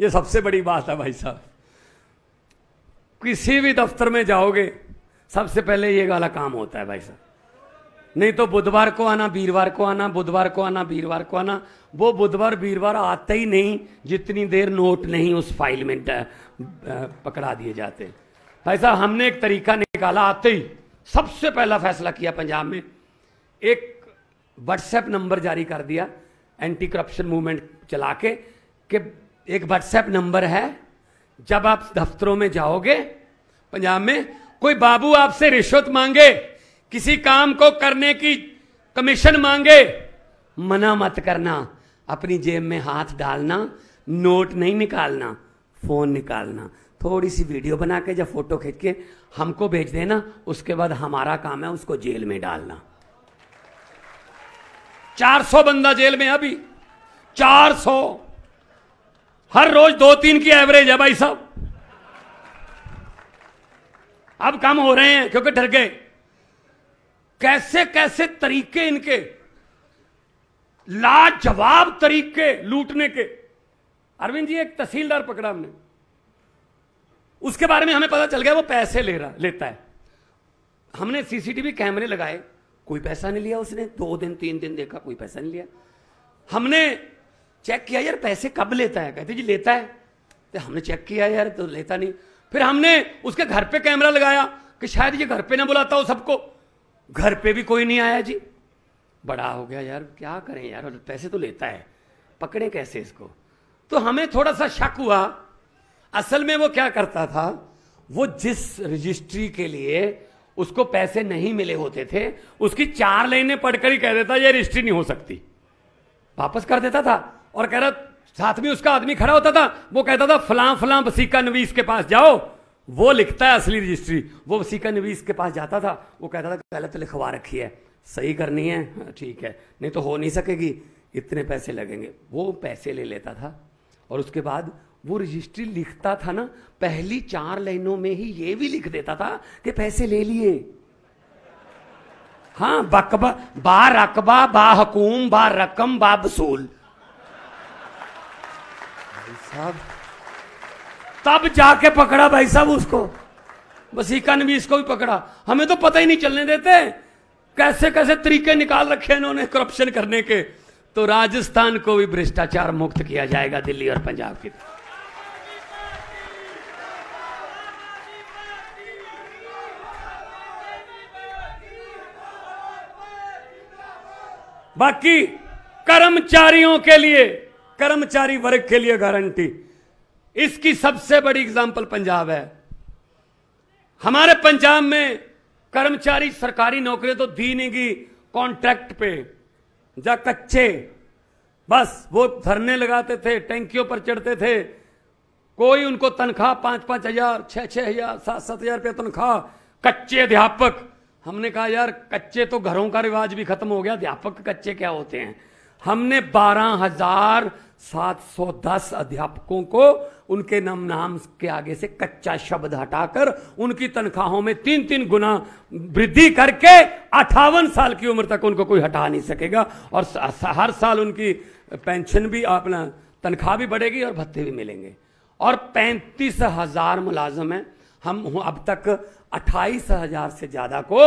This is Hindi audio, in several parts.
ये सबसे बड़ी बात है भाई साहब किसी भी दफ्तर में जाओगे सबसे पहले ये वाला काम होता है भाई साहब नहीं तो बुधवार को आना वीरवार को आना बुधवार को आना वीरवार को आना वो बुधवार वीरवार आते ही नहीं जितनी देर नोट नहीं उस फाइल में पकड़ा दिए जाते भाई साहब हमने एक तरीका निकाला आते ही सबसे पहला फैसला किया पंजाब में एक व्हाट्सएप नंबर जारी कर दिया एंटी करप्शन मूवमेंट चला के के एक व्हाट्सएप नंबर है जब आप दफ्तरों में जाओगे पंजाब में कोई बाबू आपसे रिश्वत मांगे किसी काम को करने की कमीशन मांगे मना मत करना अपनी जेब में हाथ डालना नोट नहीं निकालना फोन निकालना थोड़ी सी वीडियो बना के जब फोटो खींच के हमको भेज देना उसके बाद हमारा काम है उसको जेल में डालना 400 बंदा जेल में अभी 400 हर रोज दो तीन की एवरेज है भाई साहब अब कम हो रहे हैं क्योंकि डर गए कैसे कैसे तरीके इनके लाजवाब तरीके लूटने के अरविंद जी एक तहसीलदार पकड़ा हमने उसके बारे में हमें पता चल गया वो पैसे ले रहा लेता है हमने सीसीटीवी कैमरे लगाए कोई पैसा नहीं लिया उसने दो दिन तीन दिन देखा कोई पैसा नहीं लिया हमने चेक किया यार पैसे कब लेता है कहते जी लेता है तो हमने चेक किया यार तो लेता नहीं फिर हमने उसके घर पे कैमरा लगाया कि शायद ये घर पे ना बुलाता हो सबको घर पे भी कोई नहीं आया जी बड़ा हो गया यार क्या करें यार पैसे तो लेता है पकड़े कैसे इसको तो हमें थोड़ा सा शक हुआ असल में वो क्या करता था वो जिस रजिस्ट्री के लिए उसको पैसे नहीं मिले होते थे उसकी चार लाइनें पढ़कर ही कह देता ये रजिस्ट्री नहीं हो सकती वापस कर देता था और कह रहा साथ में उसका आदमी खड़ा होता था वो कहता था फलां फलां वसीका नवीस के पास जाओ वो लिखता है असली रजिस्ट्री वो वसीका नवीस के पास जाता था वो कहता था गलत लिखवा रखी है सही करनी है हाँ, ठीक है नहीं तो हो नहीं सकेगी इतने पैसे लगेंगे वो पैसे ले लेता था और उसके बाद वो रजिस्ट्री लिखता था ना पहली चार लाइनों में ही ये भी लिख देता था कि पैसे ले लिए हाँ बकबा बा रकबा बा हकूम बा रकम बा वसूल साहब तब जाके पकड़ा भाई साहब उसको वसीका ने भी इसको भी पकड़ा हमें तो पता ही नहीं चलने देते कैसे कैसे तरीके निकाल रखे इन्होंने करप्शन करने के तो राजस्थान को भी भ्रष्टाचार मुक्त किया जाएगा दिल्ली और पंजाब की बाकी कर्मचारियों के लिए कर्मचारी वर्ग के लिए गारंटी इसकी सबसे बड़ी एग्जाम्पल पंजाब है हमारे पंजाब में कर्मचारी सरकारी नौकरी तो दी नहीं गई कॉन्ट्रैक्ट पे जा कच्चे बस वो धरने लगाते थे टैंकियों पर चढ़ते थे कोई उनको तनख्वाह पांच पांच हजार छह छह हजार सात सात हजार रुपया तनख्वाह कच्चे अध्यापक हमने कहा यार कच्चे तो घरों का रिवाज भी खत्म हो गया अध्यापक कच्चे क्या होते हैं हमने बारह हजार 710 अध्यापकों को उनके नम नाम के आगे से कच्चा शब्द हटाकर उनकी तनख्वाहों में तीन तीन गुना वृद्धि करके अठावन साल की उम्र तक उनको कोई हटा नहीं सकेगा और हर साल उनकी पेंशन भी अपना तनख्वाह भी बढ़ेगी और भत्ते भी मिलेंगे और पैंतीस हजार मुलाजम हैं हम अब तक अट्ठाईस हजार से ज़्यादा को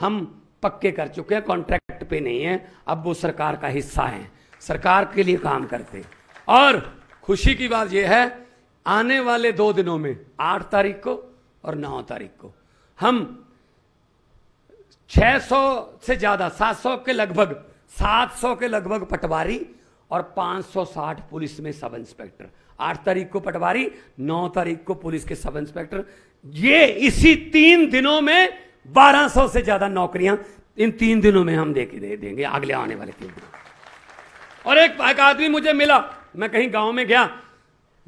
हम पक्के कर चुके हैं कॉन्ट्रैक्ट पे नहीं है अब वो सरकार का हिस्सा है सरकार के लिए काम करते और खुशी की बात यह है आने वाले दो दिनों में आठ तारीख को और नौ तारीख को हम 600 से ज़्यादा 700 के लगभग 700 के लगभग पटवारी और 560 पुलिस में सब इंस्पेक्टर आठ तारीख को पटवारी नौ तारीख को पुलिस के सब इंस्पेक्टर ये इसी तीन दिनों में 1200 से ज़्यादा नौकरियां इन तीन दिनों में हम देख दे देंगे अगले आने वाले तीन दिनों और एक एक आदमी मुझे मिला मैं कहीं गांव में गया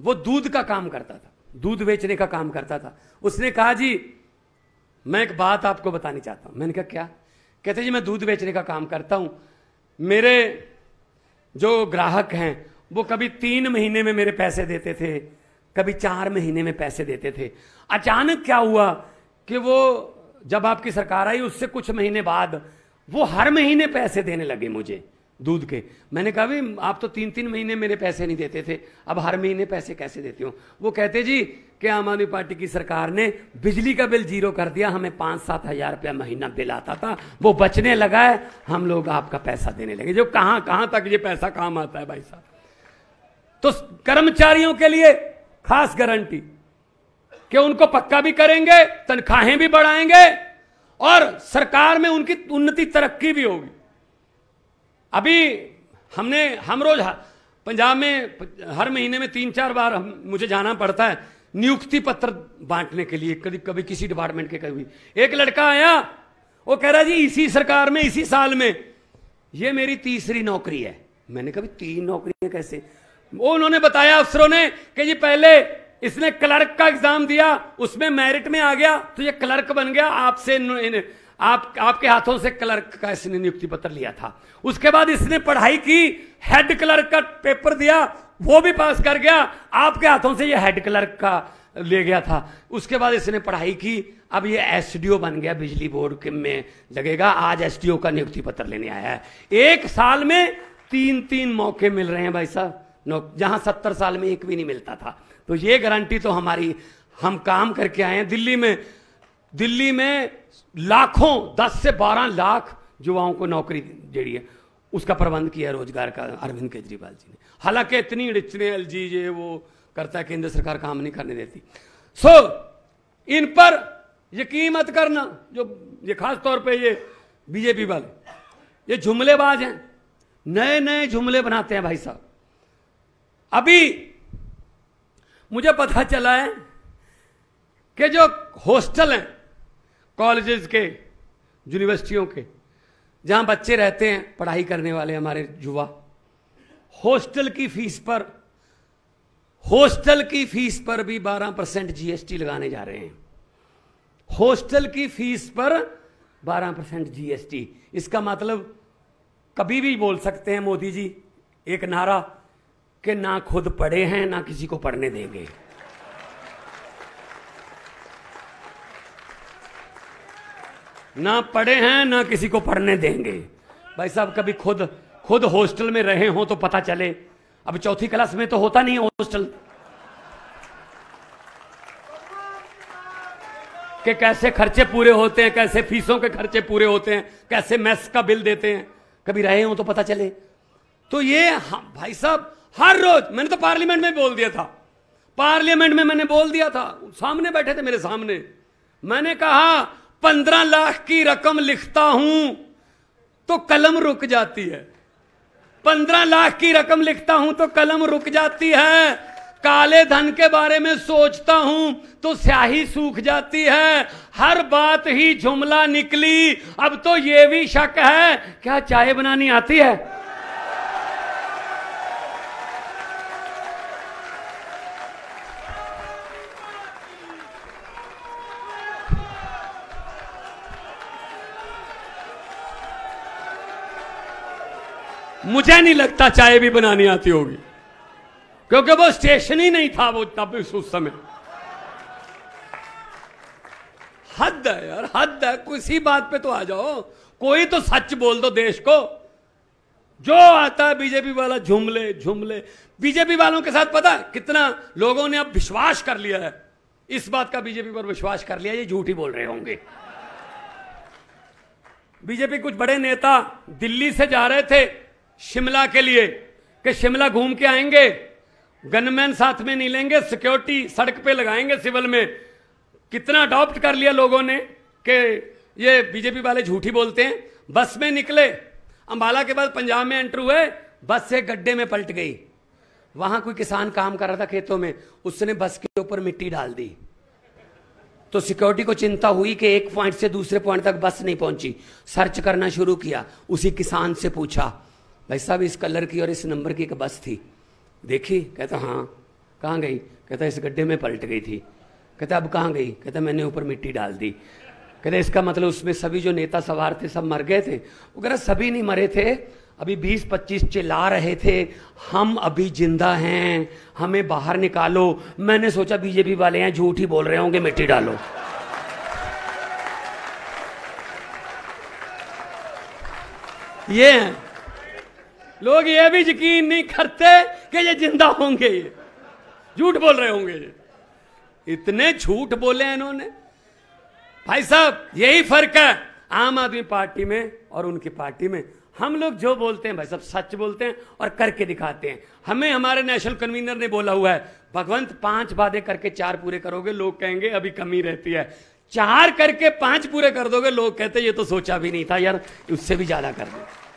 वो दूध का काम करता था दूध बेचने का काम करता था उसने कहा जी मैं एक बात आपको बतानी चाहता हूं मैंने कहा क्या कहते जी मैं दूध बेचने का काम करता हूं मेरे जो ग्राहक हैं वो कभी तीन महीने में मेरे पैसे देते थे कभी चार महीने में पैसे देते थे अचानक क्या हुआ कि वो जब आपकी सरकार आई उससे कुछ महीने बाद वो हर महीने पैसे देने लगे मुझे दूध के मैंने कहा भी आप तो तीन तीन महीने मेरे पैसे नहीं देते थे अब हर महीने पैसे कैसे देते हो वो कहते जी कि आम आदमी पार्टी की सरकार ने बिजली का बिल जीरो कर दिया हमें पाँच सात हजार रुपया महीना बिल आता था वो बचने लगा है हम लोग आपका पैसा देने लगे जो कहाँ कहाँ तक ये पैसा काम आता है भाई साहब तो कर्मचारियों के लिए खास गारंटी कि उनको पक्का भी करेंगे तनख्वाहें भी बढ़ाएंगे और सरकार में उनकी उन्नति तरक्की भी होगी अभी हमने हम रोज पंजाब में हर महीने में तीन चार बार मुझे जाना पड़ता है नियुक्ति पत्र बांटने के लिए कभी कभी किसी डिपार्टमेंट के कभी एक लड़का आया वो कह रहा जी इसी सरकार में इसी साल में ये मेरी तीसरी नौकरी है मैंने कभी तीन नौकरियां कैसे वो उन्होंने बताया अफसरों ने कि जी पहले इसने क्लर्क का एग्जाम दिया उसमें मेरिट में आ गया तो ये क्लर्क बन गया आपसे आप आपके हाथों से क्लर्क का इसने नियुक्ति पत्र लिया था उसके बाद इसने पढ़ाई की हेड क्लर्क का पेपर दिया वो भी पास कर गया आपके हाथों से ये हेड क्लर्क का ले गया था उसके बाद इसने पढ़ाई की अब ये एस बन गया बिजली बोर्ड के में लगेगा आज एस का नियुक्ति पत्र लेने आया है एक साल में तीन तीन मौके मिल रहे हैं भाई साहब नौ जहां सत्तर साल में एक भी नहीं मिलता था तो ये गारंटी तो हमारी हम काम करके आए हैं दिल्ली में दिल्ली में लाखों दस से बारह लाख युवाओं को नौकरी जड़ी है उसका प्रबंध किया रोजगार का अरविंद केजरीवाल जी ने हालांकि इतनी रिचनेल जी ये वो करता है केंद्र सरकार काम नहीं करने देती सो so, इन पर यकीन मत करना जो ये खास तौर पे ये बीजेपी वाले ये झुमलेबाज हैं नए नए झुमले बनाते हैं भाई साहब अभी मुझे पता चला है कि जो हॉस्टल हैं कॉलेजेस के यूनिवर्सिटियों के जहां बच्चे रहते हैं पढ़ाई करने वाले हमारे युवा हॉस्टल की फीस पर हॉस्टल की फीस पर भी 12 परसेंट जीएसटी लगाने जा रहे हैं हॉस्टल की फीस पर 12 परसेंट जीएसटी इसका मतलब कभी भी बोल सकते हैं मोदी जी एक नारा कि ना खुद पढ़े हैं ना किसी को पढ़ने देंगे ना पढ़े हैं ना किसी को पढ़ने देंगे भाई साहब कभी खुद खुद हॉस्टल में रहे हों तो पता चले अब चौथी क्लास में तो होता नहीं हॉस्टल के कैसे खर्चे पूरे होते हैं कैसे फीसों के खर्चे पूरे होते हैं कैसे मैस का बिल देते हैं कभी रहे हो तो पता चले तो ये भाई साहब हर रोज मैंने तो पार्लियामेंट में बोल दिया था पार्लियामेंट में मैंने बोल दिया था सामने बैठे थे मेरे सामने मैंने कहा पंद्रह लाख की रकम लिखता हूं तो कलम रुक जाती है पंद्रह लाख की रकम लिखता हूं तो कलम रुक जाती है काले धन के बारे में सोचता हूं तो स्याही सूख जाती है हर बात ही झुमला निकली अब तो ये भी शक है क्या चाय बनानी आती है मुझे नहीं लगता चाय भी बनानी आती होगी क्योंकि वो स्टेशन ही नहीं था वो तब उस समय हद है यार हद है किसी बात पे तो आ जाओ कोई तो सच बोल दो देश को जो आता है बीजेपी वाला झुमले झुमले बीजेपी वालों के साथ पता कितना लोगों ने अब विश्वास कर लिया है इस बात का बीजेपी पर विश्वास कर लिया ये झूठ ही बोल रहे होंगे बीजेपी कुछ बड़े नेता दिल्ली से जा रहे थे शिमला के लिए कि शिमला घूम के आएंगे गनमैन साथ में नहीं लेंगे सिक्योरिटी सड़क पे लगाएंगे सिविल में कितना अडॉप्ट कर लिया लोगों ने कि ये बीजेपी वाले झूठी बोलते हैं बस में निकले अंबाला के बाद पंजाब में एंटर हुए बस से गड्ढे में पलट गई वहां कोई किसान काम कर रहा था खेतों में उसने बस के ऊपर मिट्टी डाल दी तो सिक्योरिटी को चिंता हुई कि एक पॉइंट से दूसरे पॉइंट तक बस नहीं पहुंची सर्च करना शुरू किया उसी किसान से पूछा भाई साहब इस कलर की और इस नंबर की एक बस थी देखी कहता हाँ कहाँ गई कहता इस गड्ढे में पलट गई थी कहता अब कहाँ गई कहता मैंने ऊपर मिट्टी डाल दी कहता इसका मतलब उसमें सभी जो नेता सवार थे सब मर गए थे वो कह रहा सभी नहीं मरे थे अभी बीस पच्चीस चिल्ला रहे थे हम अभी जिंदा हैं हमें बाहर निकालो मैंने सोचा बीजेपी वाले हैं झूठ ही बोल रहे होंगे मिट्टी डालो ये yeah. लोग ये भी यकीन नहीं करते कि ये जिंदा होंगे ये झूठ बोल रहे होंगे ये इतने झूठ बोले इन्होंने भाई साहब यही फर्क है आम आदमी पार्टी में और उनकी पार्टी में हम लोग जो बोलते हैं भाई साहब सच बोलते हैं और करके दिखाते हैं हमें हमारे नेशनल कन्वीनर ने बोला हुआ है भगवंत पांच वादे करके चार पूरे करोगे लोग कहेंगे अभी कमी रहती है चार करके पांच पूरे कर दोगे लोग कहते ये तो सोचा भी नहीं था यार उससे भी ज्यादा कर दो